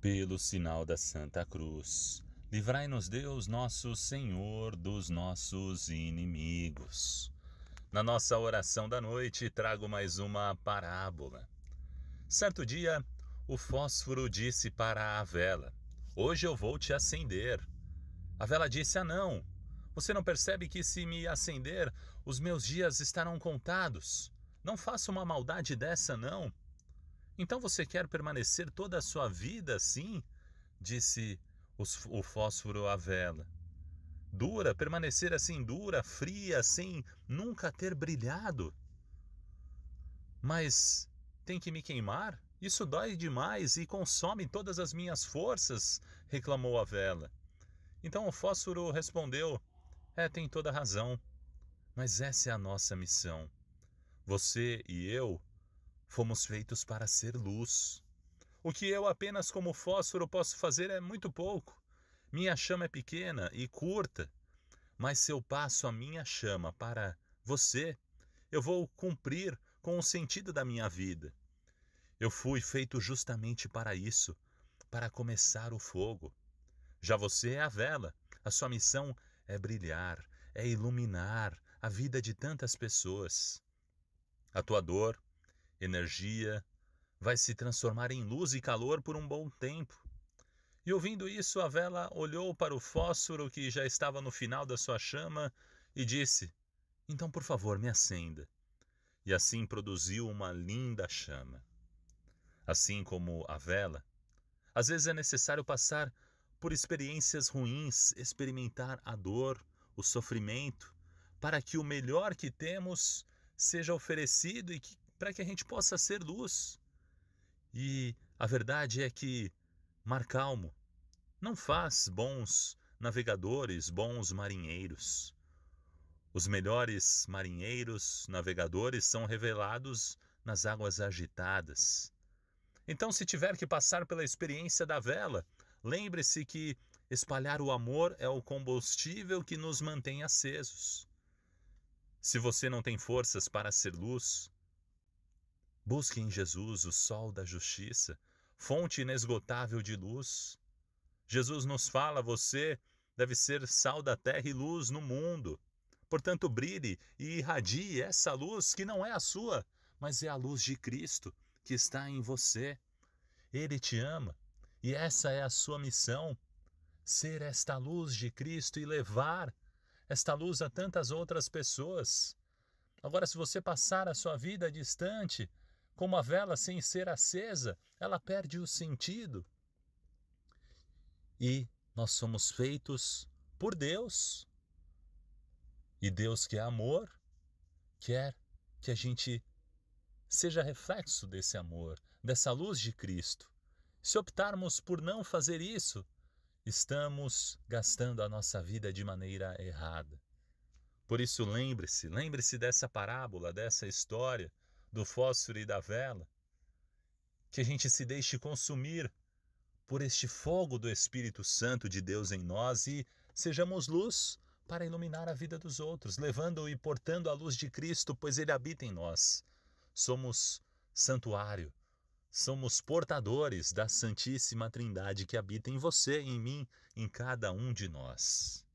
Pelo sinal da Santa Cruz, livrai-nos Deus, nosso Senhor, dos nossos inimigos. Na nossa oração da noite, trago mais uma parábola. Certo dia, o fósforo disse para a vela: Hoje eu vou te acender. A vela disse: Ah, não! Você não percebe que, se me acender, os meus dias estarão contados? Não faça uma maldade dessa, não! Então você quer permanecer toda a sua vida assim? Disse o fósforo à vela. Dura, permanecer assim dura, fria, sem nunca ter brilhado. Mas tem que me queimar? Isso dói demais e consome todas as minhas forças, reclamou a vela. Então o fósforo respondeu: É, tem toda razão. Mas essa é a nossa missão. Você e eu Fomos feitos para ser luz. O que eu apenas como fósforo posso fazer é muito pouco. Minha chama é pequena e curta, mas se eu passo a minha chama para você, eu vou cumprir com o sentido da minha vida. Eu fui feito justamente para isso, para começar o fogo. Já você é a vela, a sua missão é brilhar, é iluminar a vida de tantas pessoas. A tua dor, energia, vai se transformar em luz e calor por um bom tempo. E ouvindo isso, a vela olhou para o fósforo que já estava no final da sua chama e disse: Então, por favor, me acenda. E assim produziu uma linda chama. Assim como a vela, às vezes é necessário passar por experiências ruins, experimentar a dor, o sofrimento, para que o melhor que temos seja oferecido e que para que a gente possa ser luz. E a verdade é que mar calmo não faz bons navegadores, bons marinheiros. Os melhores marinheiros, navegadores são revelados nas águas agitadas. Então, se tiver que passar pela experiência da vela, lembre-se que espalhar o amor é o combustível que nos mantém acesos. Se você não tem forças para ser luz, Busque em Jesus o sol da justiça, fonte inesgotável de luz. Jesus nos fala: você deve ser sal da terra e luz no mundo. Portanto, brilhe e irradie essa luz que não é a sua, mas é a luz de Cristo que está em você. Ele te ama e essa é a sua missão: ser esta luz de Cristo e levar esta luz a tantas outras pessoas. Agora, se você passar a sua vida distante, como a vela sem ser acesa, ela perde o sentido. E nós somos feitos por Deus. E Deus, que é amor, quer que a gente seja reflexo desse amor, dessa luz de Cristo. Se optarmos por não fazer isso, estamos gastando a nossa vida de maneira errada. Por isso, lembre-se, lembre-se dessa parábola, dessa história do fósforo e da vela, que a gente se deixe consumir por este fogo do Espírito Santo de Deus em nós e sejamos luz para iluminar a vida dos outros, levando e portando a luz de Cristo, pois Ele habita em nós. Somos santuário, somos portadores da Santíssima Trindade que habita em você, em mim, em cada um de nós.